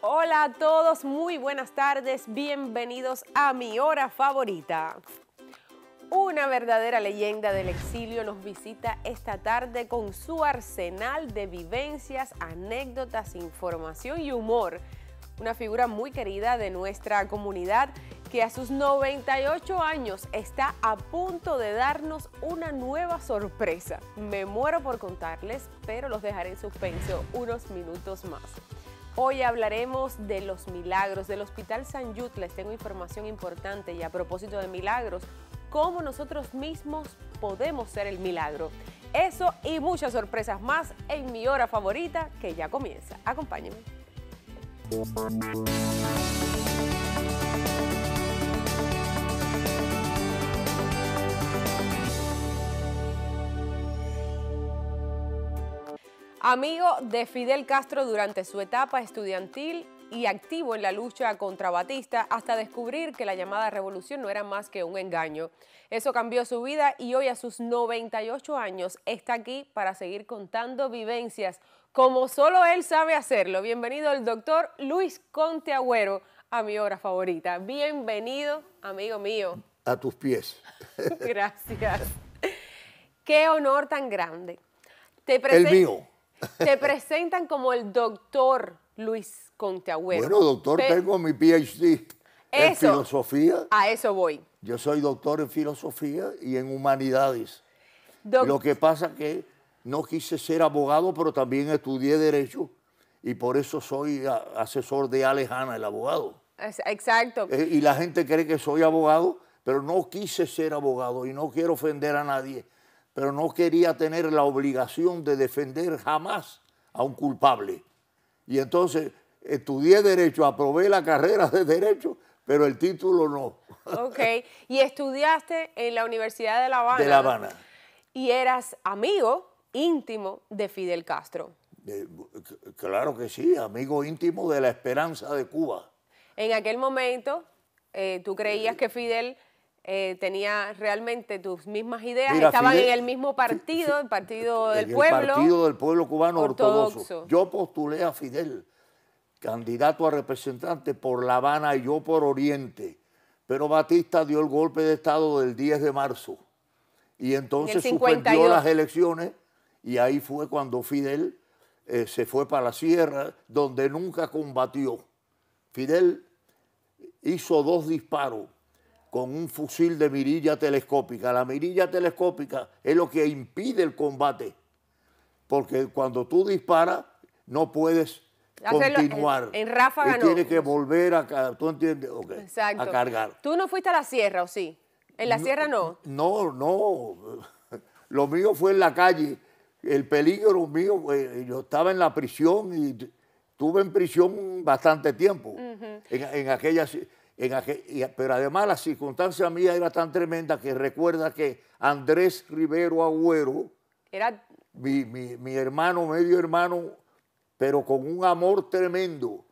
Hola a todos, muy buenas tardes, bienvenidos a mi hora favorita. Una verdadera leyenda del exilio nos visita esta tarde con su arsenal de vivencias, anécdotas, información y humor. Una figura muy querida de nuestra comunidad que a sus 98 años está a punto de darnos una nueva sorpresa. Me muero por contarles, pero los dejaré en suspenso unos minutos más. Hoy hablaremos de los milagros. Del Hospital San Yut. les tengo información importante y a propósito de milagros, cómo nosotros mismos podemos ser el milagro. Eso y muchas sorpresas más en mi hora favorita que ya comienza. Acompáñenme. Amigo de Fidel Castro durante su etapa estudiantil y activo en la lucha contra Batista hasta descubrir que la llamada revolución no era más que un engaño. Eso cambió su vida y hoy a sus 98 años está aquí para seguir contando vivencias como solo él sabe hacerlo. Bienvenido el doctor Luis Conte Agüero a mi obra favorita. Bienvenido, amigo mío. A tus pies. Gracias. Qué honor tan grande. Te el mío. Te presentan como el doctor Luis Conteagüero. Bueno, doctor, tengo mi PhD en filosofía. A eso voy. Yo soy doctor en filosofía y en humanidades. Lo que pasa que no quise ser abogado, pero también estudié derecho y por eso soy asesor de Alejana, el abogado. Exacto. Eh, y la gente cree que soy abogado, pero no quise ser abogado y no quiero ofender a nadie pero no quería tener la obligación de defender jamás a un culpable. Y entonces estudié derecho, aprobé la carrera de derecho, pero el título no. Ok, y estudiaste en la Universidad de La Habana. De La Habana. Y eras amigo íntimo de Fidel Castro. claro que sí, amigo íntimo de la esperanza de Cuba. En aquel momento, eh, tú creías eh, que Fidel eh, tenía realmente tus mismas ideas, estaban en el mismo partido, el Partido del Pueblo. El Partido del Pueblo Cubano ortodoxo. Yo postulé a Fidel, candidato a representante por La Habana y yo por Oriente, pero Batista dio el golpe de Estado del 10 de marzo y entonces suspendió las elecciones y ahí fue cuando Fidel eh, se fue para la sierra, donde nunca combatió. Fidel hizo dos disparos con un fusil de mirilla telescópica. La mirilla telescópica es lo que impide el combate, porque cuando tú disparas no puedes eh, continuar. En, ráfaga y Tiene que volver a, ¿tú entiendes? a cargar. ¿Tú no fuiste a la sierra o sí? ¿En la sierra no? No, no. Lo mío fue en la calle. El peligro mío, yo estaba en la prisión y tuve en prisión bastante tiempo. en, en pero además la circunstancia mía era tan tremenda que recuerda que Andrés Rivero Agüero, era... mi, hermano, medio hermano, pero con un amor tremendo.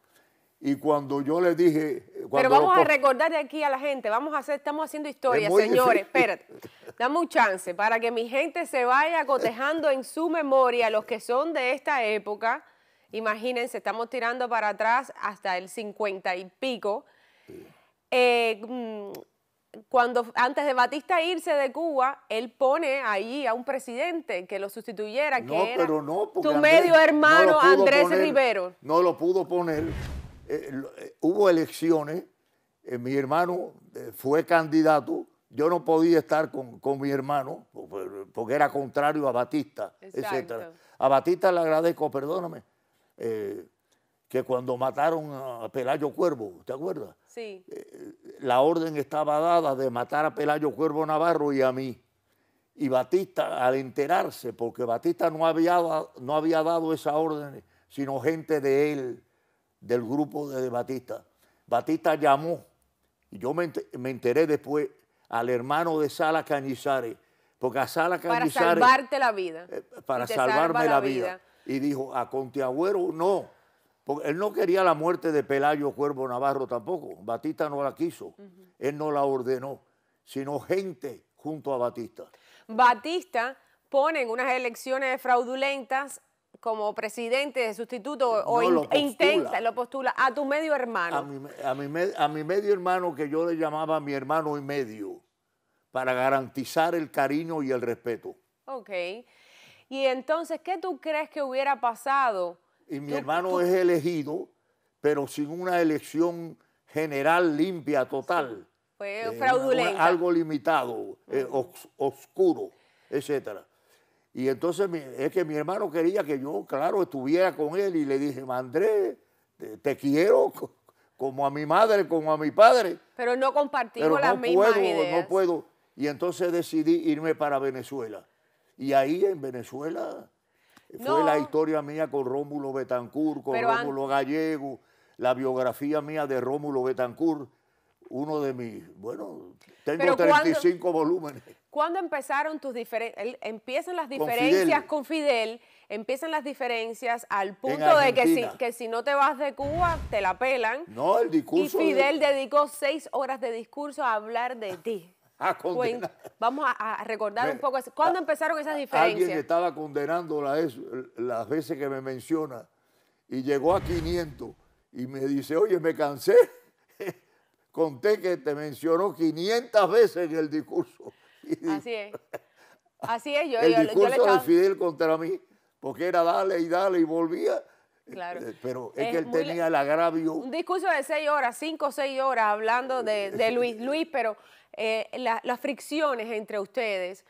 Y cuando yo le dije... Pero vamos a recordar de aquí a la gente, vamos a hacer, estamos haciendo historia, señores, espérate, dame un chance para que mi gente se vaya cotejando en su memoria los que son de esta época. Imagínense, estamos tirando para atrás hasta el 50 y pico. Eh, mm, cuando antes de Batista irse de Cuba, él pone ahí a un presidente que lo sustituyera, que era pero no, tu medio hermano Andrés Rivero. No lo pudo poner. Eh, eh, hubo elecciones, mi hermano fue candidato, yo no podía estar con, mi hermano porque era contrario a Batista, A Batista le agradezco, perdóname que cuando mataron a Pelayo Cuervo, ¿te acuerdas? Sí. Eh, la orden estaba dada de matar a Pelayo Cuervo Navarro y a mí. Y Batista, al enterarse, porque Batista no había, no había dado esa orden, sino gente de él, del grupo de Batista. Batista llamó, y yo me enteré después, al hermano de Sala Cañizares, porque a Sala Cañizares... Para salvarte la vida. Eh, para salvarme la, vida. vida. Y dijo, a Contiagüero no, porque él no quería la muerte de Pelayo Cuervo Navarro tampoco. Batista no la quiso. Él no la ordenó, sino gente junto a Batista. Batista pone en unas elecciones fraudulentas como presidente de sustituto o e intensa. lo postula a tu medio hermano. A a, a mi, medio hermano que yo le llamaba mi hermano y medio, para garantizar el cariño y el respeto. Ok. Y entonces, ¿qué tú crees que hubiera pasado? y mi hermano es elegido, pero sin una elección general limpia, total. Fue fraudulenta. algo limitado, eh, oscuro, etc. Y entonces es que mi hermano quería que yo, claro, estuviera con él y le dije, Andrés, te, quiero como a mi madre, como a mi padre. Pero no compartimos pero no puedo, No puedo. Y entonces decidí irme para Venezuela. Y ahí en Venezuela fue la historia mía con Rómulo Betancourt, con Rómulo Gallego, la biografía mía de Rómulo Betancourt, uno de mis, bueno, tengo 35 volúmenes. ¿Cuándo empezaron tus diferencias? Empiezan las diferencias con Fidel. empiezan las diferencias al punto de que si, que si no te vas de Cuba, te la pelan. No, el discurso. Y Fidel dedicó seis horas de discurso a hablar de ti. Pues, vamos a, recordar un poco. ¿Cuándo empezaron esas diferencias? Alguien estaba condenando las veces que me menciona y llegó a 500 y me dice, oye, me cansé. Conté que te mencionó 500 veces en el discurso. Así es. Así es, yo, el discurso yo le de Fidel contra mí, porque era dale y dale y volvía. Claro. Eh, pero es, que él tenía la el agravio. Un discurso de seis horas, cinco o seis horas hablando de, de Luis. Luis, pero eh, las fricciones entre ustedes,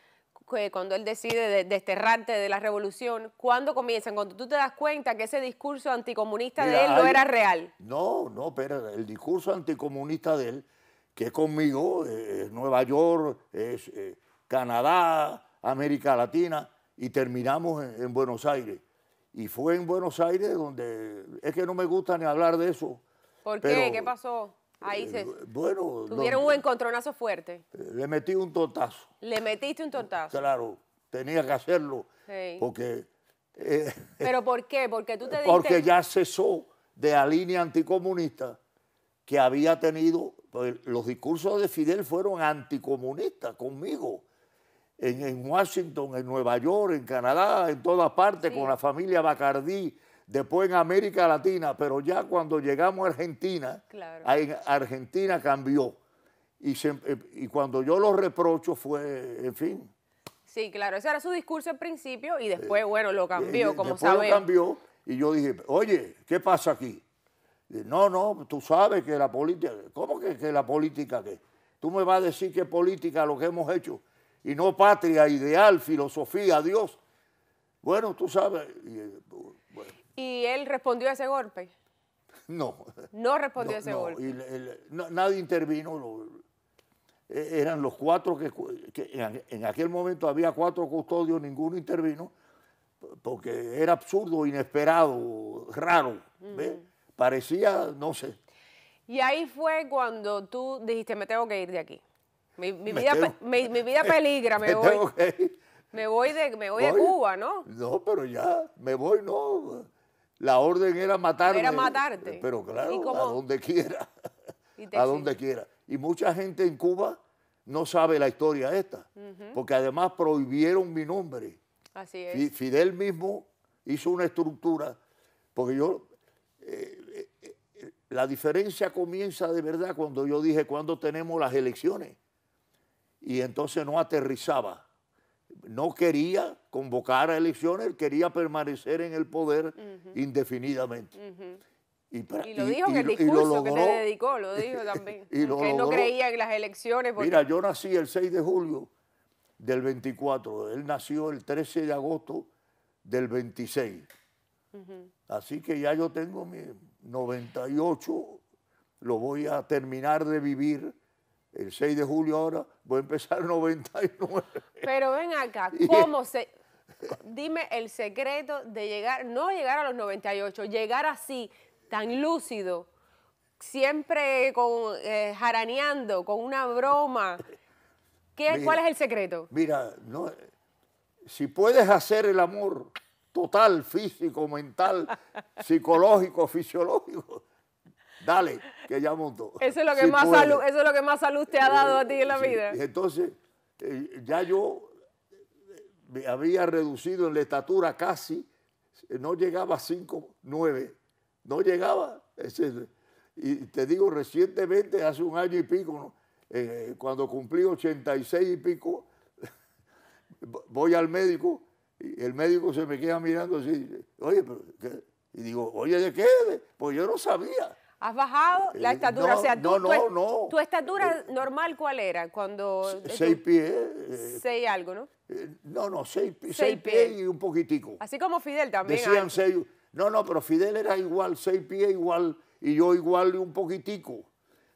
eh, cuando él decide desterrarte de la revolución, ¿cuándo comienzan? Cuando tú te das cuenta que ese discurso anticomunista de él no era real. No, no, pero el discurso anticomunista de él, que es conmigo, eh, es Nueva York, es Canadá, América Latina, y terminamos en, en Buenos Aires. Y fue en Buenos Aires donde es que no me gusta ni hablar de eso. ¿Por qué? ¿Qué pasó? Ahí eh, se. Bueno. Tuvieron un encontronazo fuerte. Eh, le metí un tortazo. Le metiste un tortazo. Claro, tenía que hacerlo. Sí. Porque. Eh, ¿Pero por qué? Porque tú te Porque ya cesó de la línea anticomunista que había tenido. Pues, los discursos de Fidel fueron anticomunistas conmigo. En, Washington, en Nueva York, en Canadá, en todas partes, con la familia Bacardí después en América Latina, pero ya cuando llegamos a Argentina, Argentina cambió. Eh, y, cuando yo lo reprocho fue, en fin. Sí, claro, ese era su discurso al principio y eh, después, bueno, lo cambió, eh, como después Lo cambió y yo dije, oye, ¿qué pasa aquí? no, no, tú sabes que la política, ¿cómo que, que la política qué? Tú me vas a decir que política lo que hemos hecho y no patria, ideal, filosofía, Dios. Bueno, tú sabes, ¿Y él respondió a ese golpe? No. No respondió a ese no. golpe. nadie intervino. E, eran los cuatro que, en, aquel momento había cuatro custodios, ninguno intervino, porque era absurdo, inesperado, raro. Mm. Parecía, no sé. Y ahí fue cuando tú dijiste, me tengo que ir de aquí. Mi, vida, mi, vida, peligra, me, voy. Tengo que Me voy de, me voy de Cuba, ¿no? No, pero ya, me voy, no la orden era matarte. Era matarte. Pero claro, a donde quiera. A donde quiera. Y mucha gente en Cuba no sabe la historia esta, porque además prohibieron mi nombre. Así es. Fidel mismo hizo una estructura, porque yo, eh, eh, eh, la diferencia comienza de verdad cuando yo dije, cuando tenemos las elecciones? Y entonces no aterrizaba, no quería convocar a elecciones, él quería permanecer en el poder indefinidamente. Y, lo dijo en el discurso que te dedicó, lo dijo también. que no creía en las elecciones. Mira, yo nací el 6 de julio del 24, él nació el 13 de agosto del 26. Así que ya yo tengo mi 98, lo voy a terminar de vivir. El 6 de julio ahora voy a empezar 99. Pero ven acá, ¿cómo se, Dime el secreto de llegar, no llegar a los 98, llegar así, tan lúcido, siempre con, eh, jaraneando, con una broma. ¿Cuál es el secreto? Mira, si puedes hacer el amor total, físico, mental, psicológico, fisiológico, dale, que ya monto. Eso es lo que, más, salud, eso es lo que más salud te ha dado a ti en la vida. Entonces, eh, ya yo me había reducido en la estatura casi, no llegaba a 5, 9, no llegaba. Y te digo, recientemente, hace un año y pico, eh, eh, cuando cumplí 86 y pico, voy al médico y el médico se me queda mirando así, oye, pero y digo, oye, ¿de qué? Pues yo no sabía. Has bajado la eh, estatura, no, sea, no, no, tu, estatura eh. normal, ¿cuál era? Cuando, seis pies. Eh, seis algo, ¿no? no, no, seis, pies. y un poquitico. Así como Fidel también. Decían seis. No, no, pero Fidel era igual, seis pies igual, y yo igual y un poquitico.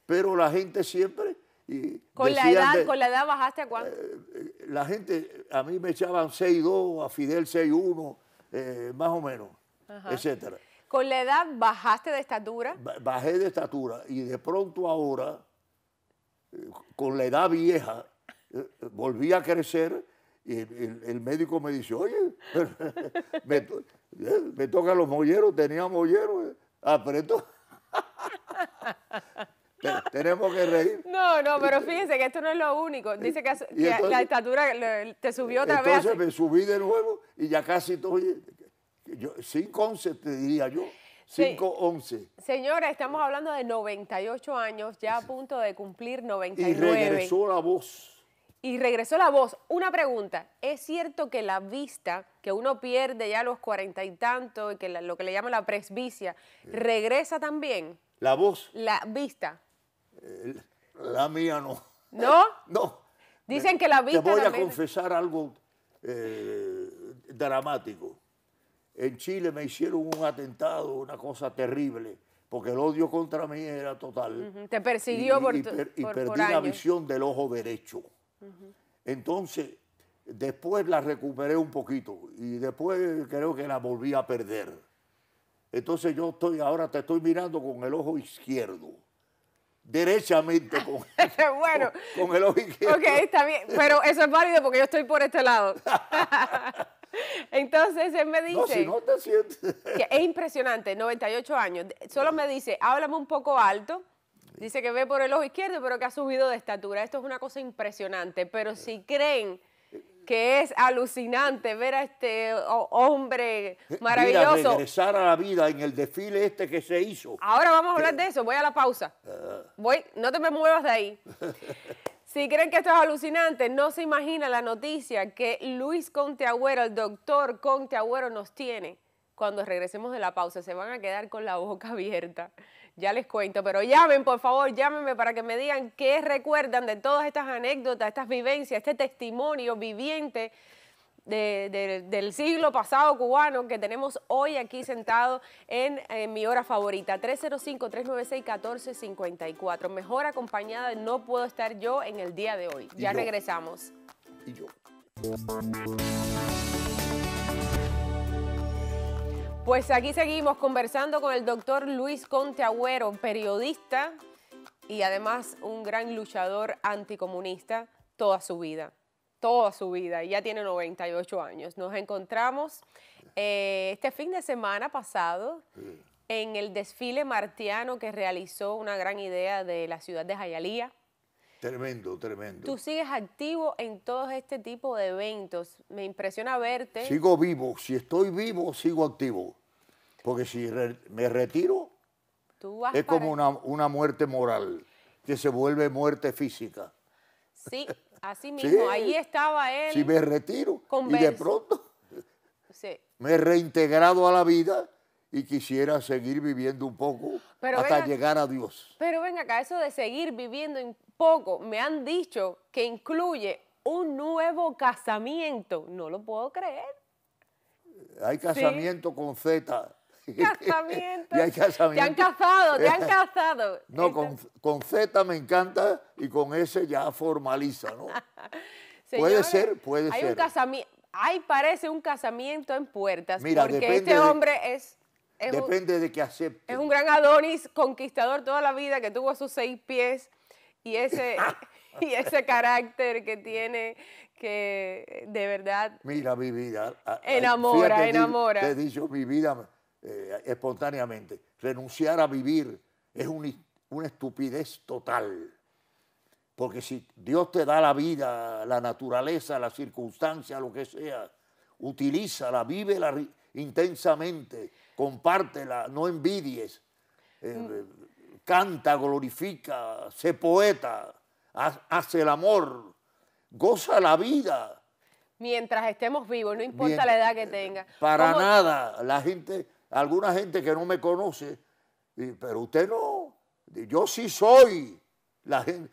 Pero la gente siempre... Y ¿Con, la edad, ¿Con la edad bajaste a cuánto? la gente, a mí me echaban seis dos, a Fidel seis uno, más o menos, etcétera. Con la edad bajaste de estatura. Bajé de estatura y de pronto ahora, eh, con la edad vieja, eh, eh, volví a crecer y el, médico me dice, oye, me, toca los molleros, tenía molleros, apretó. Tenemos que reír. No, no, pero fíjense que esto no es lo único. Dice que, la estatura te subió otra vez. Entonces me subí de nuevo y ya casi todo, 5-11 te diría yo. 5'11. Señora, estamos hablando de 98 años, ya a punto de cumplir 99. Y regresó la voz. Y regresó la voz. Una pregunta, ¿es cierto que la vista que uno pierde ya a los cuarenta y tantos, que lo que le llaman la presbicia, regresa también? ¿La voz? La vista. la mía no. ¿No? No. Dicen que la vista Te voy a confesar algo eh, dramático en Chile me hicieron un atentado, una cosa terrible, porque el odio contra mí era total. Te persiguió y, por, años. y perdí la visión del ojo derecho. Entonces, después la recuperé un poquito y después creo que la volví a perder. Entonces yo estoy, ahora te estoy mirando con el ojo izquierdo derechamente con, bueno, el ojo izquierdo. Ok, está bien, pero eso es válido porque yo estoy por este lado. Entonces él me dice. si no que es impresionante, 98 años. Solo me dice, háblame un poco alto. Dice que ve por el ojo izquierdo, pero que ha subido de estatura. Esto es una cosa impresionante. Pero si creen que es alucinante ver a este hombre maravilloso. regresar a la vida en el desfile este que se hizo. Ahora vamos a hablar eh. de eso. Voy a la pausa. Ah. Voy, no te me muevas de ahí. Si creen que esto es alucinante, no se imagina la noticia que Luis Conte Agüero, el doctor Conte Agüero, nos tiene. Cuando regresemos de la pausa, se van a quedar con la boca abierta. Ya les cuento, pero llamen, por favor, llámenme para que me digan qué recuerdan de todas estas anécdotas, estas vivencias, este testimonio viviente del siglo pasado cubano que tenemos hoy aquí sentado en, eh, mi hora favorita, 305-396-1454. Mejor acompañada de no puedo estar yo en el día de hoy. ya regresamos. Y yo. Pues aquí seguimos conversando con el doctor Luis Conte Agüero, periodista y además un gran luchador anticomunista toda su vida toda su vida y ya tiene 98 años. Nos encontramos eh, este fin de semana pasado mm. en el desfile martiano que realizó una gran idea de la ciudad de Jayalía. Tremendo, tremendo. Tú sigues activo en todo este tipo de eventos. Me impresiona verte. Sigo vivo. Si estoy vivo, sigo activo. Porque si me retiro, es como una, una muerte moral que se vuelve muerte física. Sí, así mismo, ahí estaba él. Si me retiro y de pronto me he reintegrado a la vida y quisiera seguir viviendo un poco hasta llegar a Dios. Pero venga acá, eso de seguir viviendo un poco, me han dicho que incluye un nuevo casamiento. No lo puedo creer. Hay casamiento con Z. hay Te han casado, te han casado. no, con, con, Z me encanta y con S ya formaliza, ¿no? puede ser, puede ser. hay Un casamiento, hay, parece un casamiento en puertas. porque este hombre es Depende de que acepte. Es un gran Adonis conquistador toda la vida que tuvo sus seis pies y ese, y ese carácter que tiene que de verdad... Mira mi vida. Enamora, enamora. Te he dicho mi vida eh, espontáneamente. Renunciar a vivir es una, estupidez total. Porque si Dios te da la vida, la naturaleza, la circunstancia, lo que sea, utilízala, vívela intensamente, compártela, no envidies, eh, mm. canta, glorifica, sé poeta, hace el amor, goza la vida. Mientras estemos vivos, no importa la edad que tenga. Para nada, la gente alguna gente que no me conoce, pero usted no, yo sí soy la gente.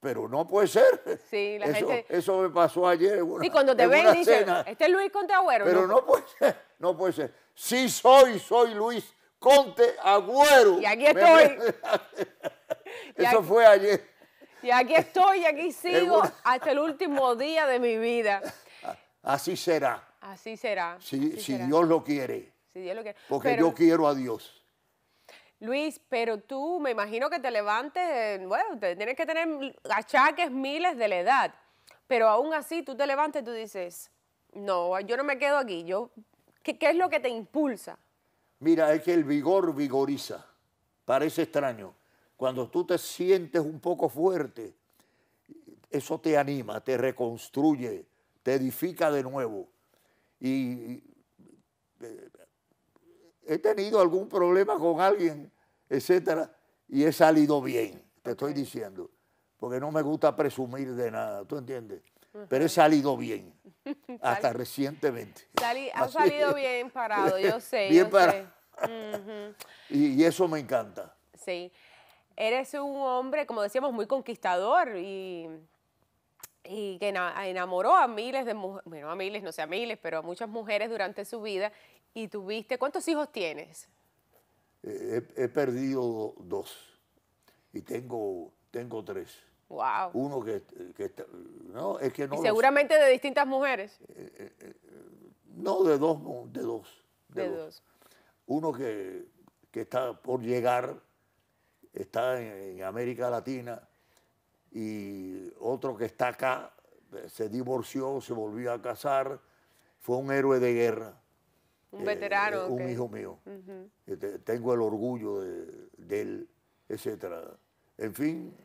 Pero no puede ser. Sí, la gente... eso me pasó ayer. Una, cuando te ven dicen, este es Luis Conte Agüero. Pero ¿no? puede ser, no puede ser. Sí soy, soy Luis Conte Agüero. Y aquí estoy. eso fue ayer. Y aquí estoy, y aquí sigo hasta el último día de mi vida. Así será. Así será. Si, Dios lo quiere. Porque yo quiero a Dios. Luis, pero tú me imagino que te levantes, bueno, tienes que tener achaques miles de la edad, pero aún así tú te levantas y tú dices, no, yo no me quedo aquí, yo, ¿qué, qué es lo que te impulsa? Mira, es que el vigor vigoriza, parece extraño. Cuando tú te sientes un poco fuerte, eso te anima, te reconstruye, te edifica de nuevo. Y eh, he tenido algún problema con alguien, etcétera, y he salido bien, te estoy diciendo, porque no me gusta presumir de nada, ¿tú entiendes? Pero he salido bien, hasta recientemente. ha salido bien parado, yo sé. Bien y, eso me encanta. Sí. Eres un hombre, como decíamos, muy conquistador y y que enamoró a miles de mujeres, bueno, a miles, no sé a miles, pero a muchas mujeres durante su vida ¿Y tuviste cuántos hijos tienes? he, perdido dos y tengo, tengo tres. Wow. Uno que, que seguramente de distintas mujeres. Eh, eh, eh, no de dos, de dos, de, dos. Uno que, está por llegar, está en América Latina y otro que está acá se divorció, se volvió a casar, fue un héroe de guerra un eh, veterano. Eh, un hijo mío. Eh, tengo el orgullo de, él, etcétera. En fin.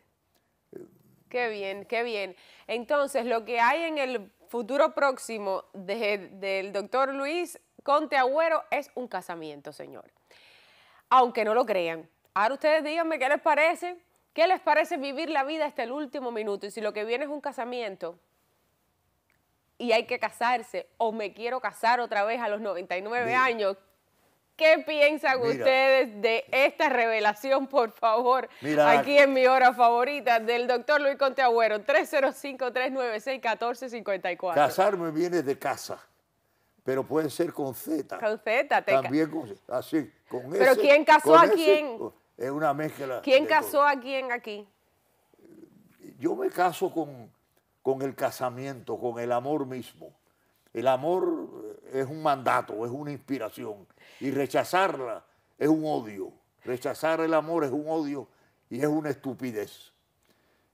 Qué bien, qué bien. Entonces, lo que hay en el futuro próximo del doctor Luis Conte Agüero es un casamiento, señor. Aunque no lo crean. Ahora ustedes díganme qué les parece. ¿Qué les parece vivir la vida hasta el último minuto? Y si lo que viene es un casamiento, y hay que casarse o me quiero casar otra vez a los 99 años. ¿Qué piensan ustedes de esta revelación, por favor? Aquí en mi hora favorita del doctor Luis Conteagüero, 305-396-1454. Casarme viene de casa pero puede ser con Z. Con Z, También así, con ¿Pero quién casó a quién? Es una mezcla. ¿Quién casó a quién aquí? Yo me caso con, con el casamiento, con el amor mismo. El amor es un mandato, es una inspiración. Y rechazarla es un odio. Rechazar el amor es un odio y es una estupidez.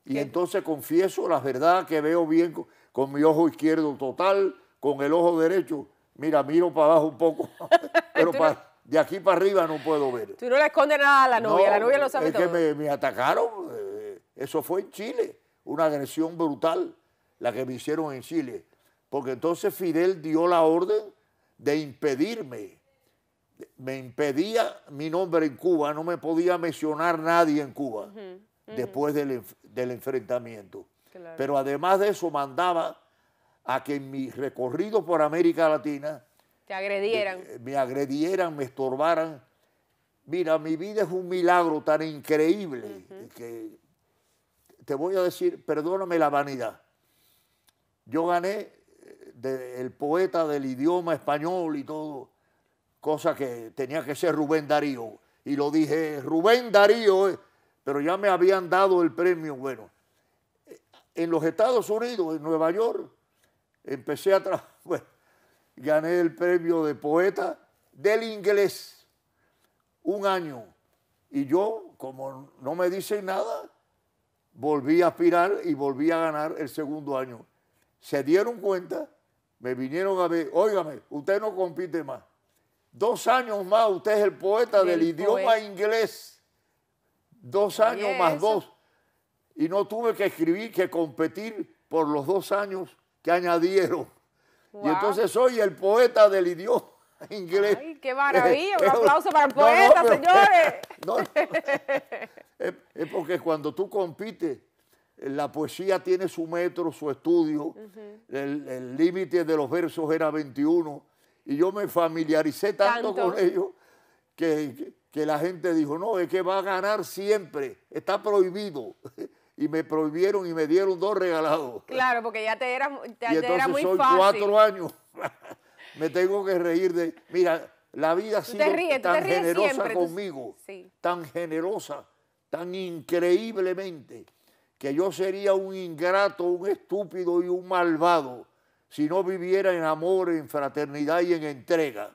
Y entonces confieso la verdad que veo bien con, mi ojo izquierdo total, con el ojo derecho. Mira, miro para abajo un poco, pero de aquí para arriba no puedo ver. Tú no le escondes nada a la novia, la novia lo sabe es que me atacaron, eh, eso fue en Chile, una agresión brutal la que me hicieron en Chile, porque entonces Fidel dio la orden de impedirme, me impedía mi nombre en Cuba, no me podía mencionar nadie en Cuba después del, enfrentamiento. Pero además de eso mandaba a que en mi recorrido por América Latina... agredieran. Me, agredieran, me estorbaran. Mira, mi vida es un milagro tan increíble que te voy a decir, perdóname la vanidad, yo gané eh, el poeta del idioma español y todo, cosa que tenía que ser Rubén Darío. Y lo dije, Rubén Darío, eh", pero ya me habían dado el premio. Bueno, eh, en los Estados Unidos, en Nueva York, empecé a trabajar, gané el premio de poeta del inglés, un año. Y yo, como no me dicen nada, volví a aspirar y volví a ganar el segundo año se dieron cuenta, me vinieron a ver, óigame, usted no compite más. Dos años más, usted es el poeta del idioma inglés. Dos años más dos. Y no tuve que escribir, que competir por los dos años que añadieron. Y entonces soy el poeta del idioma inglés. qué maravilla! Un aplauso para el poeta, señores. es porque cuando tú compites la poesía tiene su metro, su estudio, el límite de los versos era 21, y yo me familiaricé tanto, con ellos que, la gente dijo, no, es que va a ganar siempre, está prohibido. Y me prohibieron y me dieron dos regalados. Claro, porque ya te era, ya y te era muy soy cuatro años. me tengo que reír de... Mira, la vida siempre tan generosa conmigo, tan generosa, tan increíblemente que yo sería un ingrato, un estúpido y un malvado si no viviera en amor, en fraternidad y en entrega.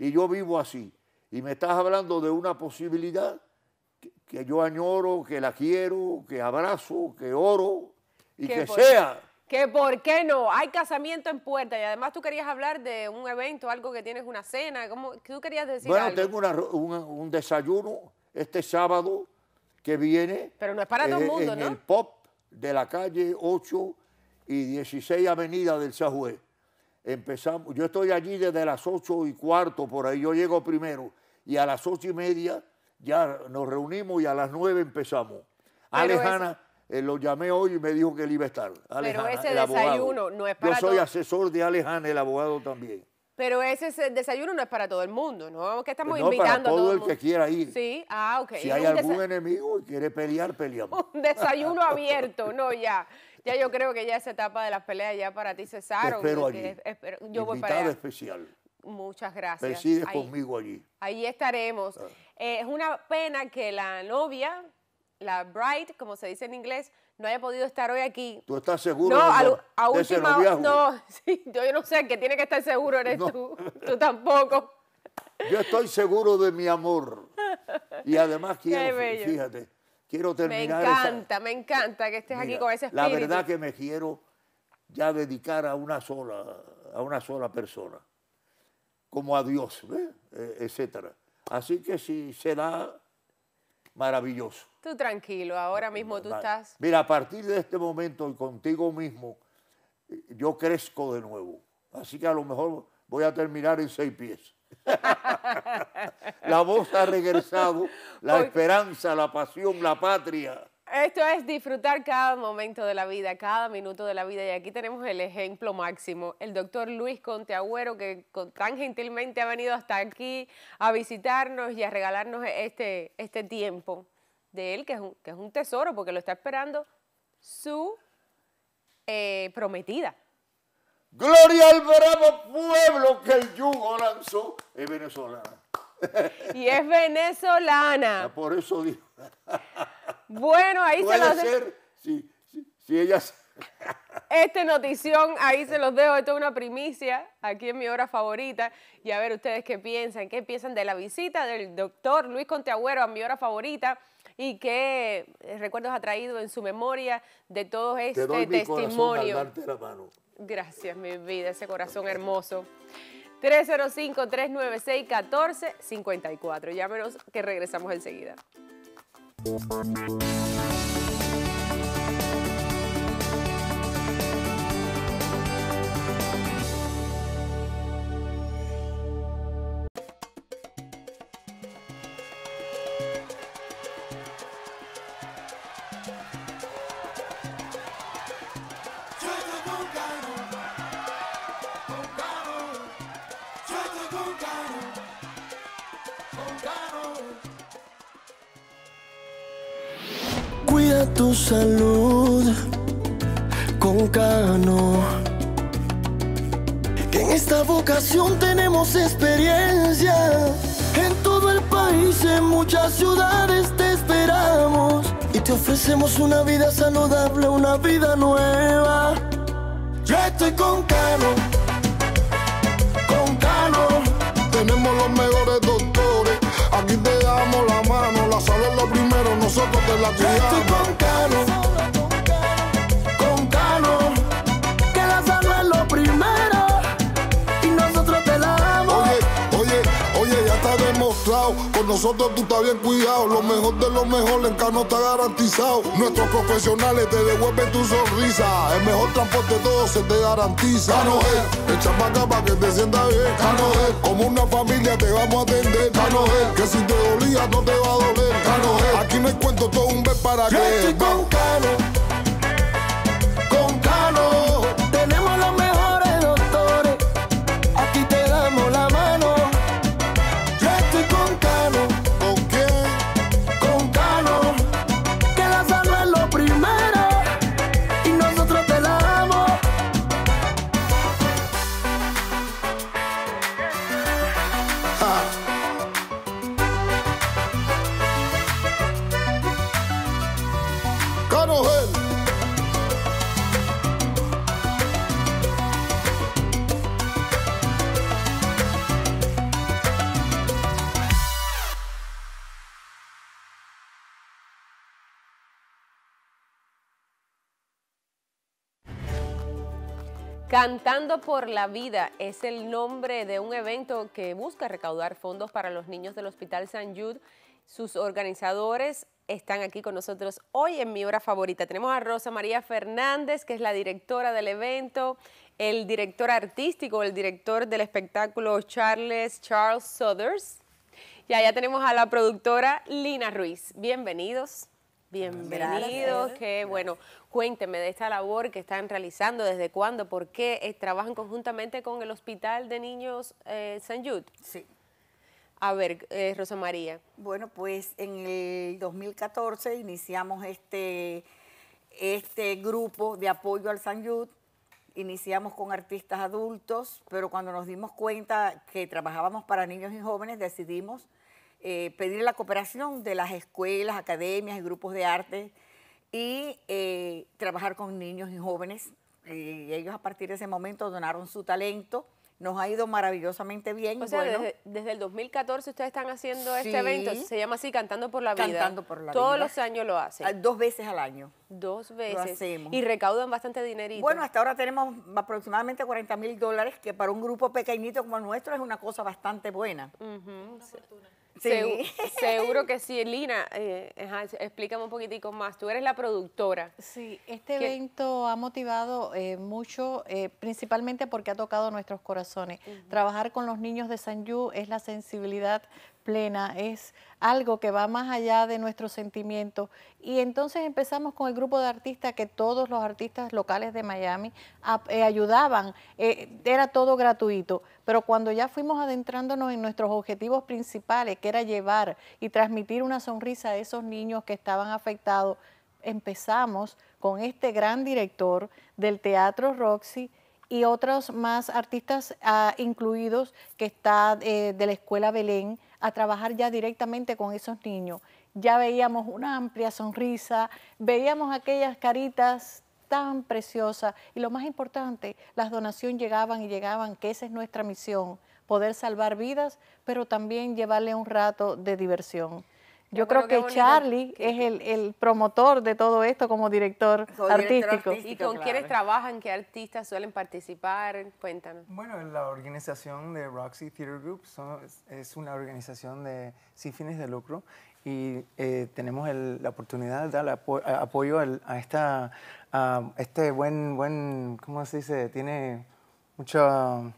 Y yo vivo así. Y me estás hablando de una posibilidad que, yo añoro, que la quiero, que abrazo, que oro y que sea. Que por qué no, hay casamiento en puerta y además tú querías hablar de un evento, algo que tienes una cena, ¿cómo, ¿tú querías decir Bueno, tengo un desayuno este sábado que viene. Eh, en El pop de la calle 8 y 16 Avenida del Sajue. Empezamos, yo estoy allí desde las 8 y cuarto, por ahí yo llego primero. Y a las 8 y media ya nos reunimos y a las 9 empezamos. Alejana, eh, lo llamé hoy y me dijo que él iba a estar. Alejana, Pero ese desayuno no es para Yo soy asesor de Alejana, el abogado también. Pero ese, desayuno no es para todo el mundo, ¿no? Que estamos pues invitando para todo a todo el que quiera ir. Sí, ah, ok. Si hay algún enemigo y quiere pelear, peleamos. desayuno abierto, no, ya. Ya yo creo que ya esa etapa de las peleas ya para ti cesaron. Te espero allí. yo voy para allá. especial. Muchas gracias. Decides conmigo allí. Ahí estaremos. Ah. Eh, es una pena que la novia, la bride, como se dice en inglés, no haya podido estar hoy aquí. ¿Tú estás seguro? No, a, a última hora. No, yo, no sé, que tiene que estar seguro eres tú. Tú tampoco. Yo estoy seguro de mi amor. Y además quiero, fíjate, quiero terminar. Me encanta, me encanta que estés aquí con ese espíritu. La verdad que me quiero ya dedicar a una sola, a una sola persona, como a Dios, ¿ves? E, etcétera. Así que sí, será maravilloso tranquilo, ahora mismo tú estás... Mira, a partir de este momento y contigo mismo, yo crezco de nuevo. Así que a lo mejor voy a terminar en seis pies. la voz ha regresado, la esperanza, la pasión, la patria. Esto es disfrutar cada momento de la vida, cada minuto de la vida. Y aquí tenemos el ejemplo máximo, el doctor Luis Conteagüero, que tan gentilmente ha venido hasta aquí a visitarnos y a regalarnos este, este tiempo de él, que es un, que es un tesoro, porque lo está esperando su eh, prometida. Gloria al bravo pueblo que el yugo lanzó. Es venezolana. Y es venezolana. Ah, por eso digo. Bueno, ahí se lo ser, si, si, ella... Esta notición, ahí se los dejo, esto es una primicia, aquí en mi hora favorita, y a ver ustedes qué piensan, qué piensan de la visita del doctor Luis Conteagüero a mi hora favorita, y qué recuerdos ha traído en su memoria de todo este Te doy este mi testimonio. Corazón la mano. Gracias, mi vida, ese corazón hermoso. 305-396-1454. Llámenos que regresamos enseguida. tu salud con Cano. Que en esta vocación tenemos experiencia. En todo el país, en muchas ciudades te esperamos. Y te ofrecemos una vida saludable, una vida nueva. Yo estoy con Cano. Con Cano. Tenemos los mejores doctores. Aquí te damos la mano, la salud es nosotros la con nosotros tú estás bien cuidado. Lo mejor de lo mejor en Cano está garantizado. Nuestros profesionales te devuelven tu sonrisa. El mejor transporte todo se te garantiza. Cano eh, echa para acá para que te sienta bien. Cano eh, como una familia te vamos a atender. Cano eh, que si te dolía no te va a doler. Cano aquí me hay cuento, todo un ver para que. Cantando por la Vida es el nombre de un evento que busca recaudar fondos para los niños del Hospital San Jude. Sus organizadores están aquí con nosotros hoy en mi hora favorita. Tenemos a Rosa María Fernández, que es la directora del evento, el director artístico, el director del espectáculo Charles Charles Sothers. Y allá tenemos a la productora Lina Ruiz. Bienvenidos. Bienvenidos, qué bueno. Cuénteme de esta labor que están realizando, desde cuándo, por qué eh, trabajan conjuntamente con el Hospital de Niños eh, San Jude. Sí. A ver, eh, Rosa María. Bueno, pues en el 2014 iniciamos este, este grupo de apoyo al San Jude. Iniciamos con artistas adultos, pero cuando nos dimos cuenta que trabajábamos para niños y jóvenes, decidimos eh, pedir la cooperación de las escuelas, academias y grupos de arte y eh, trabajar con niños y jóvenes. Eh, ellos a partir de ese momento donaron su talento. Nos ha ido maravillosamente bien. O sea, bueno, desde, el 2014 ustedes están haciendo este evento, se llama así, Cantando por la Vida. Cantando por la Todos Vida. Todos los años lo hacen. Ah, dos veces al año. Dos veces. Y recaudan bastante dinerito. Bueno, hasta ahora tenemos aproximadamente 40 mil dólares, que para un grupo pequeñito como el nuestro es una cosa bastante buena seguro que sí, Lina. Eh, explícame un poquitico más. Tú eres la productora. Sí, este evento ha motivado eh, mucho, eh, principalmente porque ha tocado nuestros corazones. Trabajar con los niños de San Yu es la sensibilidad plena, es algo que va más allá de nuestros sentimientos. Y entonces empezamos con el grupo de artistas que todos los artistas locales de Miami eh, ayudaban, eh, era todo gratuito, pero cuando ya fuimos adentrándonos en nuestros objetivos principales, que era llevar y transmitir una sonrisa a esos niños que estaban afectados, empezamos con este gran director del Teatro Roxy, y otros más artistas ah, incluidos que está eh, de la Escuela Belén, a trabajar ya directamente con esos niños. Ya veíamos una amplia sonrisa, veíamos aquellas caritas tan preciosas y lo más importante, las donaciones llegaban y llegaban, que esa es nuestra misión, poder salvar vidas, pero también llevarle un rato de diversión. Yo creo que Charlie es el, promotor de todo esto como director, artístico. ¿Y con quiénes trabajan? ¿Qué artistas suelen participar? Cuéntanos. Bueno, la organización de Roxy Theater Group es una organización de sin fines de lucro y eh, tenemos la oportunidad de dar apoyo a esta este buen buen cómo se dice tiene mucho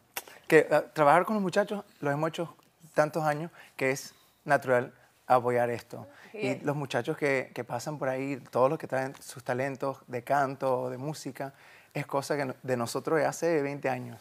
que trabajar con los muchachos los hemos hecho tantos años que es natural apoyar esto. Y los muchachos que, que, pasan por ahí, todos los que traen sus talentos de canto, de música, es cosa que de nosotros hace 20 años.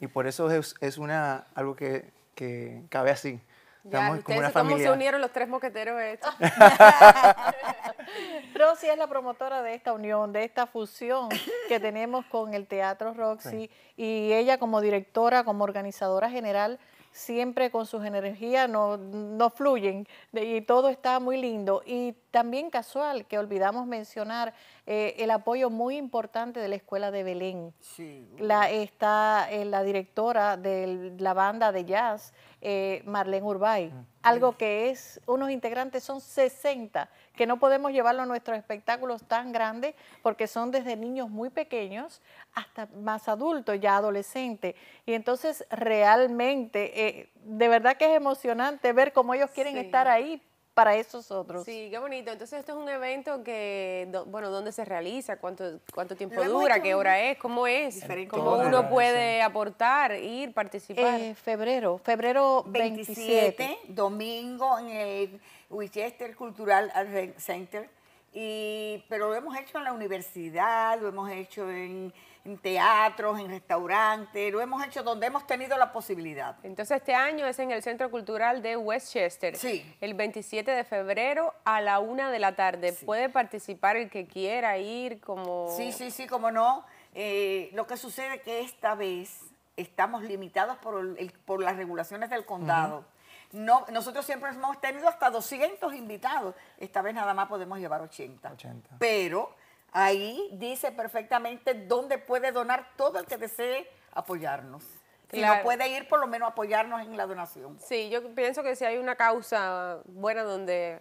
Y por eso es, es, una, algo que, que cabe así. Estamos como una familia. ¿Cómo se unieron los tres moqueteros estos? Rosy es la promotora de esta unión, de esta fusión que tenemos con el Teatro Roxy y ella como directora, como organizadora general siempre con sus energías no, fluyen y todo está muy lindo. Y también casual, que olvidamos mencionar, eh, el apoyo muy importante de la Escuela de Belén. Sí. La, está eh, la directora de la banda de jazz, eh, Marlene Urbay, mm. algo que es, unos integrantes son 60 que no podemos llevarlo a nuestros espectáculos tan grandes porque son desde niños muy pequeños hasta más adultos, ya adolescentes. Y entonces realmente, eh, de verdad que es emocionante ver cómo ellos quieren estar ahí para esos otros. Sí, qué bonito. Entonces, esto es un evento que, bueno, ¿dónde se realiza? ¿Cuánto, cuánto tiempo dura? ¿Qué hora es? ¿Cómo es? ¿Cómo uno puede aportar, ir, participar? Eh, febrero, febrero 27, Domingo en el Winchester Cultural Center. Y, pero lo hemos hecho en la universidad, lo hemos hecho en en teatros, en restaurantes, lo hemos hecho donde hemos tenido la posibilidad. Entonces este año es en el Centro Cultural de Westchester, sí. el 27 de febrero a la una de la tarde. Puede participar el que quiera ir como... Sí, sí, sí, como no. Eh, lo que sucede es que esta vez estamos limitados por, las regulaciones del condado. No, nosotros siempre hemos tenido hasta 200 invitados. Esta vez nada más podemos llevar 80. 80. Pero Ahí dice perfectamente dónde puede donar todo el que desee apoyarnos. Si no puede ir, por lo menos apoyarnos en la donación. Sí, yo pienso que si hay una causa buena donde...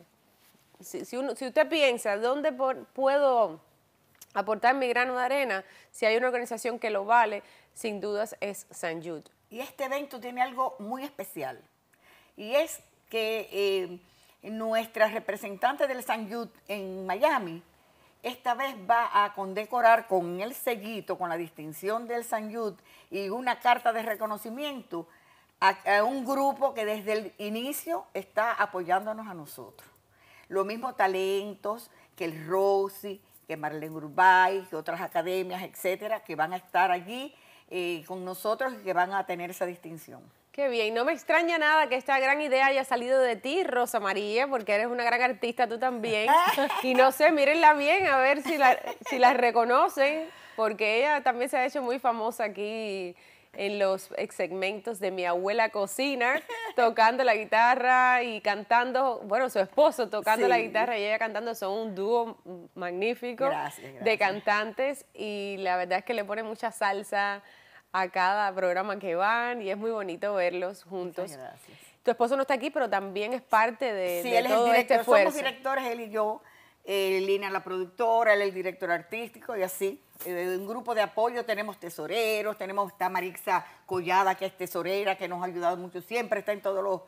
Si, usted piensa, ¿dónde puedo aportar mi grano de arena? Si hay una organización que lo vale, sin dudas es San Jude. Y este evento tiene algo muy especial. Y es que eh, nuestra representante del San Jude en Miami esta vez va a condecorar con el sellito, con la distinción del Sanyud y una carta de reconocimiento a, un grupo que desde el inicio está apoyándonos a nosotros. Los mismos talentos que el Rosy, que Marlene Urbay, que otras academias, etcétera, que van a estar allí eh, con nosotros y que van a tener esa distinción. Qué bien, no me extraña nada que esta gran idea haya salido de ti, Rosa María, porque eres una gran artista tú también. Y no sé, mírenla bien a ver si la, reconocen, porque ella también se ha hecho muy famosa aquí en los segmentos de Mi Abuela Cocina, tocando la guitarra y cantando, bueno, su esposo tocando la guitarra y ella cantando, son un dúo magnífico de cantantes y la verdad es que le pone mucha salsa a cada programa que van y es muy bonito verlos juntos. Tu esposo no está aquí, pero también es parte de, sí, él es el este director. Somos directores, él y yo. Eh, Lina la productora, él el director artístico y así. Eh, un grupo de apoyo tenemos tesoreros, tenemos esta Marixa Collada, que es tesorera, que nos ha ayudado mucho siempre, está en todos los...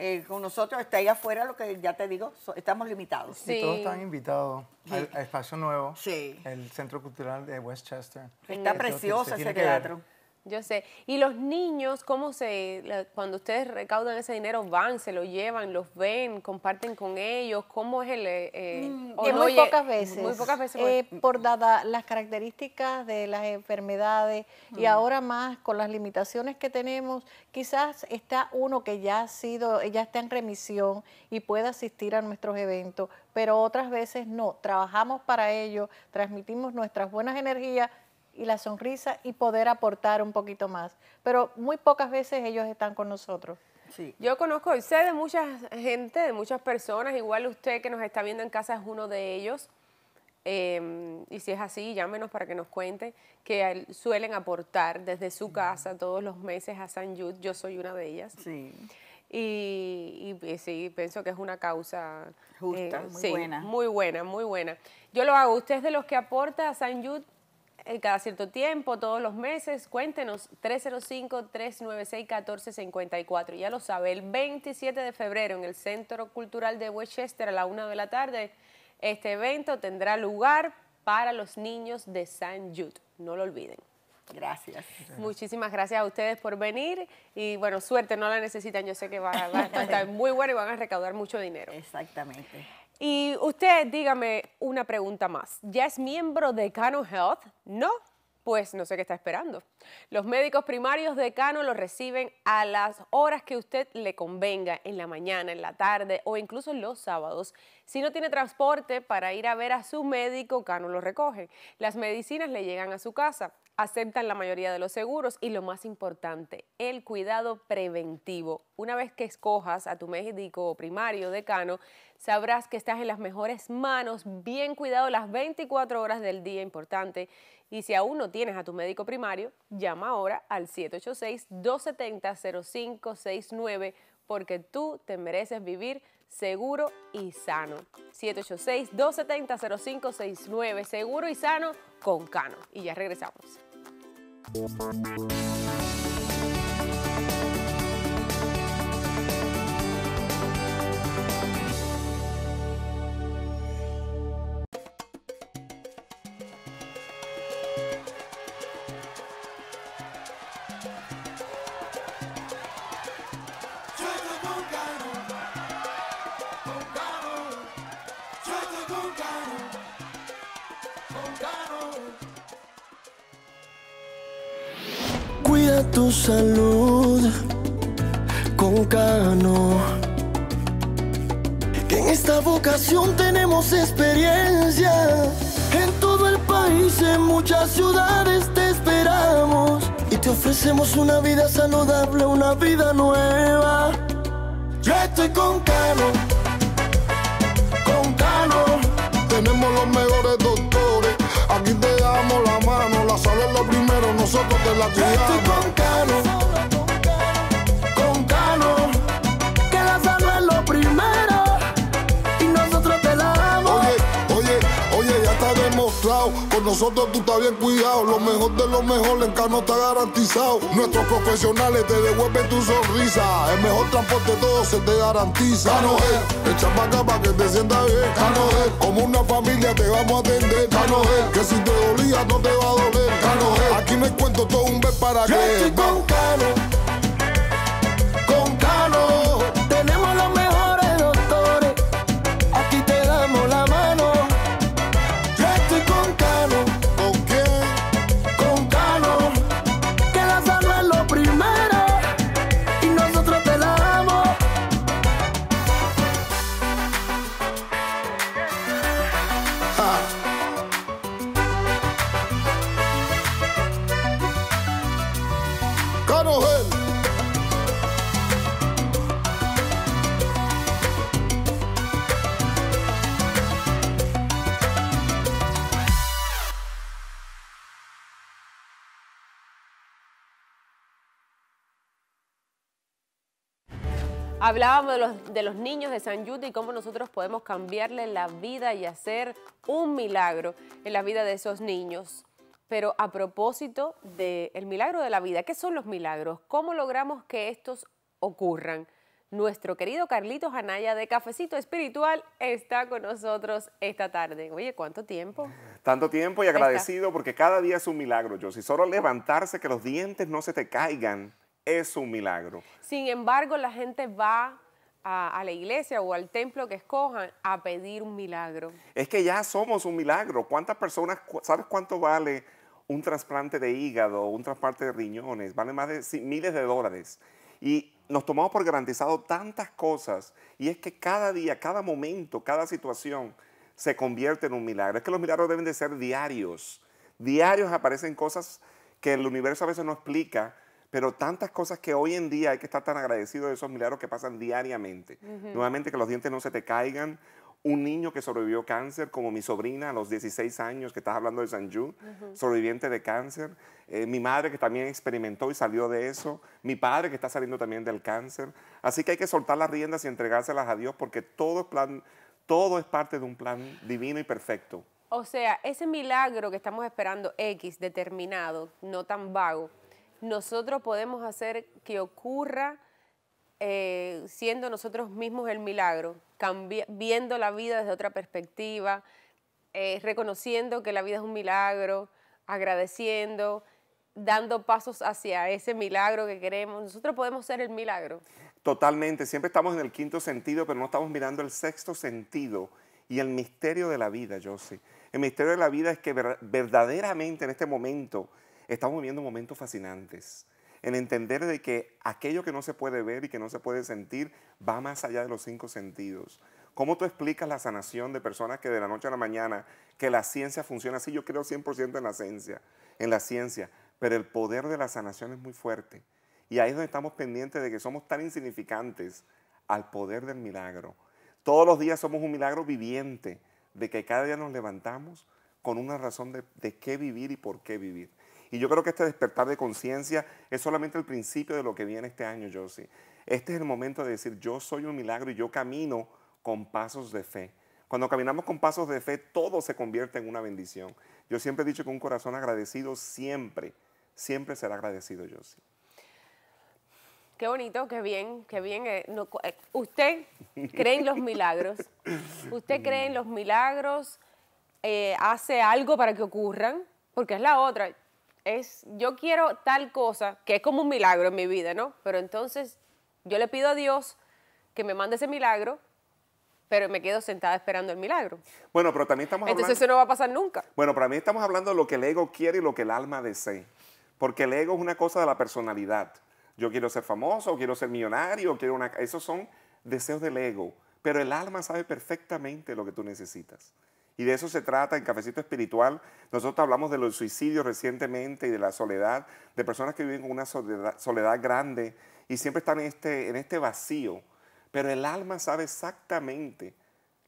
Eh, con nosotros, está ahí afuera, lo que ya te digo, estamos limitados. Sí. todos están invitados al, Espacio Nuevo, el Centro Cultural de Westchester. Está precioso ese teatro. Yo sé. ¿Y los niños, cómo se, cuando ustedes recaudan ese dinero, van, se lo llevan, los ven, comparten con ellos? ¿Cómo es el... Eh, eh, mm, muy pocas veces. Muy pocas veces. Eh, por dada las características de las enfermedades y mm. ahora más con las limitaciones que tenemos, quizás está uno que ya ha sido, ya está en remisión y puede asistir a nuestros eventos, pero otras veces no. Trabajamos para ello, transmitimos nuestras buenas energías y la sonrisa y poder aportar un poquito más. Pero muy pocas veces ellos están con nosotros. Yo conozco, y sé de mucha gente, de muchas personas, igual usted que nos está viendo en casa es uno de ellos. Em, y si es así, llámenos para que nos cuente que suelen aportar desde su casa todos los meses a San Jude. Yo soy una de ellas. Y, sí, pienso que es una causa justa, eh, muy buena. Muy buena, muy buena. Yo lo hago. ¿Usted es de los que aporta a San Jude eh, cada cierto tiempo, todos los meses. Cuéntenos, 305-396-1454. Ya lo sabe, el 27 de febrero en el Centro Cultural de Westchester a la una de la tarde, este evento tendrá lugar para los niños de San Jude. No lo olviden. Gracias. Muchísimas gracias a ustedes por venir y bueno, suerte, no la necesitan, yo sé que va, va a estar muy bueno y van a recaudar mucho dinero. Exactamente. Y usted, dígame una pregunta más. ¿Ya es miembro de Cano Health? No, pues no sé qué está esperando. Los médicos primarios de Cano lo reciben a las horas que usted le convenga, en la mañana, en la tarde o incluso los sábados. Si no tiene transporte para ir a ver a su médico, Cano lo recoge. Las medicinas le llegan a su casa aceptan la mayoría de los seguros y lo más importante, el cuidado preventivo. Una vez que escojas a tu médico primario, de Cano, sabrás que estás en las mejores manos, bien cuidado las 24 horas del día, importante. Y si aún no tienes a tu médico primario, llama ahora al 786-270-0569 porque tú te mereces vivir seguro y sano. 786-270-0569, seguro y sano con Cano. Y ya regresamos. Música que en esta vocación tenemos experiencia. En todo el país, en muchas ciudades te esperamos y te ofrecemos una vida saludable, una vida nueva. Yo estoy con Cano, con Cano, tenemos los mejores doctores. Aquí te damos la mano, la salud lo primero, nosotros te la cuidamos. Yo estoy con Cano. nosotros tú estás bien cuidado. Lo mejor de los mejor en Cano está garantizado. Nuestros profesionales te devuelven tu sonrisa. El mejor transporte todo se te garantiza. Cano es, echa para acá para que te sientas bien. Cano e, como una familia te vamos a atender. Cano es, que si te dolía no te va a doler. Cano es, aquí me cuento todo un vez para que. Hablábamos de los, niños de San Jude y cómo nosotros podemos cambiarle la vida y hacer un milagro en la vida de esos niños. Pero a propósito del milagro de la vida, ¿qué son los milagros? ¿Cómo logramos que estos ocurran? Nuestro querido Carlitos Anaya de Cafecito Espiritual está con nosotros esta tarde. Oye, ¿cuánto tiempo? Tanto tiempo y agradecido porque cada día es un milagro, yo. Si solo levantarse, que los dientes no se te caigan, es un milagro. Sin embargo, la gente va a, la iglesia o al templo que escojan a pedir un milagro. Es que ya somos un milagro. ¿Cuántas personas, sabes cuánto vale un trasplante de hígado, un trasplante de riñones, vale más de miles de dólares. Y nos tomamos por garantizado tantas cosas y es que cada día, cada momento, cada situación se convierte en un milagro. Es que los milagros deben de ser diarios. Diarios aparecen cosas que el universo a veces no explica, pero tantas cosas que hoy en día hay que estar tan agradecido de esos milagros que pasan diariamente. Nuevamente que los dientes no se te caigan un niño que sobrevivió cáncer, como mi sobrina a los 16 años, que estás hablando de San sobreviviente de cáncer, eh, mi madre que también experimentó y salió de eso, mi padre que está saliendo también del cáncer. Así que hay que soltar las riendas y entregárselas a Dios porque todo, plan, todo es parte de un plan divino y perfecto. O sea, ese milagro que estamos esperando, X, determinado, no tan vago, nosotros podemos hacer que ocurra eh, siendo nosotros mismos el milagro, viendo la vida desde otra perspectiva, eh, reconociendo que la vida es un milagro, agradeciendo, dando pasos hacia ese milagro que queremos. Nosotros podemos ser el milagro. Totalmente, siempre estamos en el quinto sentido, pero no estamos mirando el sexto sentido y el misterio de la vida, sé El misterio de la vida es que verdaderamente en este momento estamos viviendo momentos fascinantes en entender de que aquello que no se puede ver y que no se puede sentir va más allá de los cinco sentidos. ¿Cómo tú explicas la sanación de personas que de la noche a la mañana, que la ciencia funciona así? Yo creo 100% en la ciencia, en la ciencia, pero el poder de la sanación es muy fuerte. Y ahí es donde estamos pendientes de que somos tan insignificantes al poder del milagro. Todos los días somos un milagro viviente, de que cada día nos levantamos con una razón de qué vivir y por qué vivir. Y yo creo que este despertar de conciencia es solamente el principio de lo que viene este año, Josie. Este es el momento de decir, yo soy un milagro y yo camino con pasos de fe. Cuando caminamos con pasos de fe, todo se convierte en una bendición. Yo siempre he dicho que un corazón agradecido siempre, siempre será agradecido, Josie. Qué bonito, qué bien, qué bien. Eh, eh, usted cree en los milagros. Usted cree en los milagros, eh, hace algo para que ocurran, porque es la otra es, yo quiero tal cosa, que es como un milagro en mi vida, ¿no? Pero entonces yo le pido a Dios que me mande ese milagro, pero me quedo sentada esperando el milagro. Bueno, pero también estamos hablando... Entonces eso no va a pasar nunca. Bueno, para mí estamos hablando de lo que el ego quiere y lo que el alma desea. Porque el ego es una cosa de la personalidad. Yo quiero ser famoso, quiero ser millonario, quiero una... Esos son deseos del ego. Pero el alma sabe perfectamente lo que tú necesitas. Y de eso se trata en Cafecito Espiritual. Nosotros hablamos de los suicidios recientemente y de la soledad, de personas que viven con una soledad, grande y siempre están en este, en este vacío. Pero el alma sabe exactamente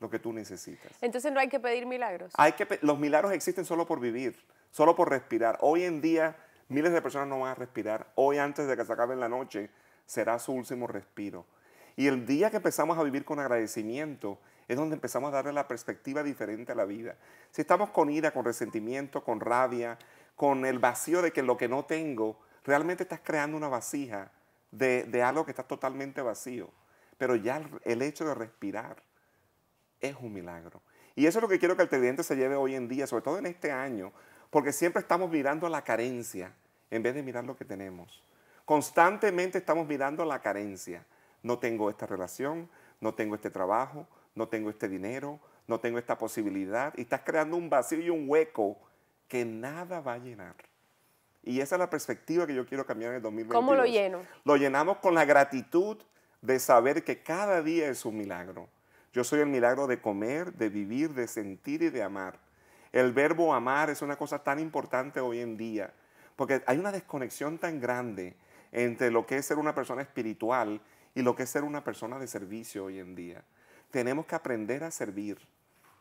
lo que tú necesitas. Entonces no hay que pedir milagros. Hay que, los milagros existen solo por vivir, solo por respirar. Hoy en día miles de personas no van a respirar. Hoy antes de que se acabe la noche será su último respiro. Y el día que empezamos a vivir con agradecimiento, es donde empezamos a darle la perspectiva diferente a la vida. Si estamos con ira, con resentimiento, con rabia, con el vacío de que lo que no tengo, realmente estás creando una vasija de, algo que está totalmente vacío. Pero ya el, hecho de respirar es un milagro. Y eso es lo que quiero que el televidente se lleve hoy en día, sobre todo en este año, porque siempre estamos mirando a la carencia en vez de mirar lo que tenemos. Constantemente estamos mirando la carencia. No tengo esta relación, no tengo este trabajo, no tengo este dinero, no tengo esta posibilidad, y estás creando un vacío y un hueco que nada va a llenar. Y esa es la perspectiva que yo quiero cambiar en el 2021. ¿Cómo lo lleno? Lo llenamos con la gratitud de saber que cada día es un milagro. Yo soy el milagro de comer, de vivir, de sentir y de amar. El verbo amar es una cosa tan importante hoy en día, porque hay una desconexión tan grande entre lo que es ser una persona espiritual y lo que es ser una persona de servicio hoy en día tenemos que aprender a servir.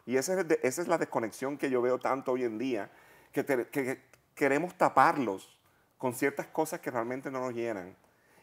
Y esa es, la desconexión que yo veo tanto hoy en día, que, queremos taparlos con ciertas cosas que realmente no nos llenan.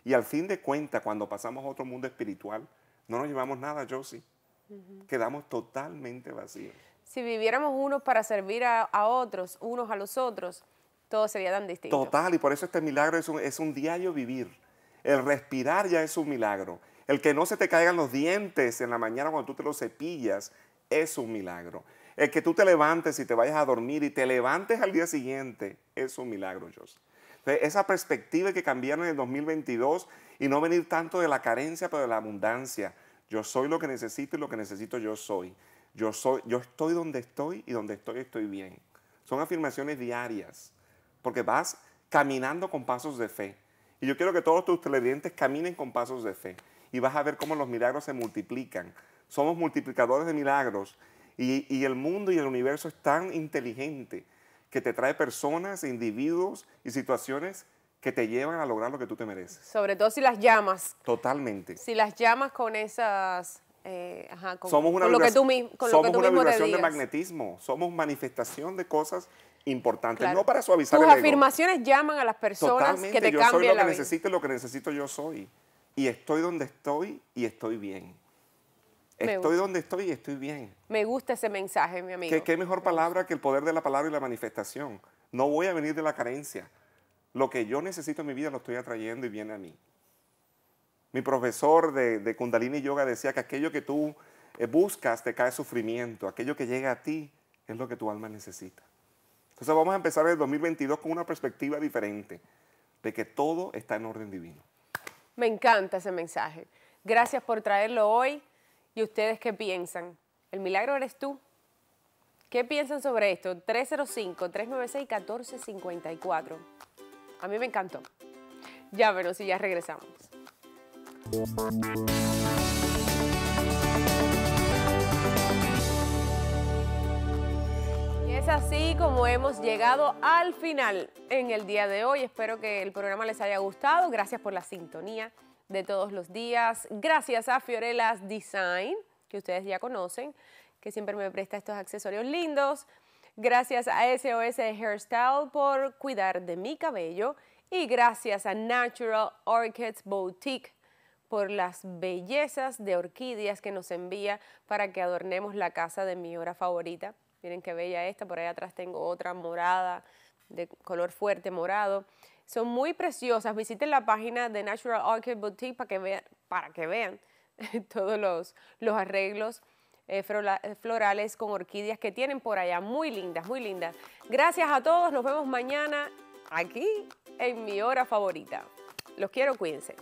Y al fin de cuentas, cuando pasamos a otro mundo espiritual, no nos llevamos nada, Josie. sí Quedamos totalmente vacíos. Si viviéramos unos para servir a, otros, unos a los otros, todo sería tan distinto. Total, y por eso este milagro es un, es un diario vivir. El respirar ya es un milagro. El que no se te caigan los dientes en la mañana cuando tú te los cepillas es un milagro. El que tú te levantes y te vayas a dormir y te levantes al día siguiente es un milagro, Dios. esa perspectiva que cambiaron en el 2022 y no venir tanto de la carencia, pero de la abundancia. Yo soy lo que necesito y lo que necesito yo soy. Yo, soy, yo estoy donde estoy y donde estoy estoy bien. Son afirmaciones diarias, porque vas caminando con pasos de fe. Y yo quiero que todos tus televidentes caminen con pasos de fe y vas a ver cómo los milagros se multiplican. Somos multiplicadores de milagros y, y el mundo y el universo es tan inteligente que te trae personas, individuos y situaciones que te llevan a lograr lo que tú te mereces. Sobre todo si las llamas. Totalmente. Si las llamas con esas... Eh, ajá, con, una lo que tú, con somos lo que una vibración de magnetismo, somos manifestación de cosas importantes, no para suavizar Tus el ego. afirmaciones llaman a las personas que te yo soy lo que necesito, lo que necesito yo soy y estoy donde estoy y estoy bien. Estoy donde estoy y estoy bien. Me gusta ese mensaje, mi amigo. ¿Qué, qué mejor palabra que el poder de la palabra y la manifestación? No voy a venir de la carencia. Lo que yo necesito en mi vida lo estoy atrayendo y viene a mí. Mi profesor de, de Kundalini Yoga decía que aquello que tú eh, buscas te cae sufrimiento. Aquello que llega a ti es lo que tu alma necesita. Entonces vamos a empezar el 2022 con una perspectiva diferente de que todo está en orden divino. Me encanta ese mensaje. Gracias por traerlo hoy. ¿Y ustedes qué piensan? ¿El milagro eres tú? ¿Qué piensan sobre esto? 305-396-1454. A mí me encantó. Llámenos y ya regresamos. así como hemos llegado al final en el día de hoy. Espero que el programa les haya gustado. Gracias por la sintonía de todos los días. Gracias a Fiorella's Design, que ustedes ya conocen, que siempre me presta estos accesorios lindos. Gracias a SOS Hairstyle por cuidar de mi cabello. Y gracias a Natural Orchids Boutique por las bellezas de orquídeas que nos envía para que adornemos la casa de mi hora favorita. Miren qué bella esta, por allá atrás tengo otra morada, de color fuerte, morado. Son muy preciosas. Visiten la página de Natural Orchid Boutique para que vean, para que vean todos los, los arreglos eh, florales con orquídeas que tienen por allá. Muy lindas, muy lindas. Gracias a todos. Nos vemos mañana aquí en mi hora favorita. Los quiero, cuídense.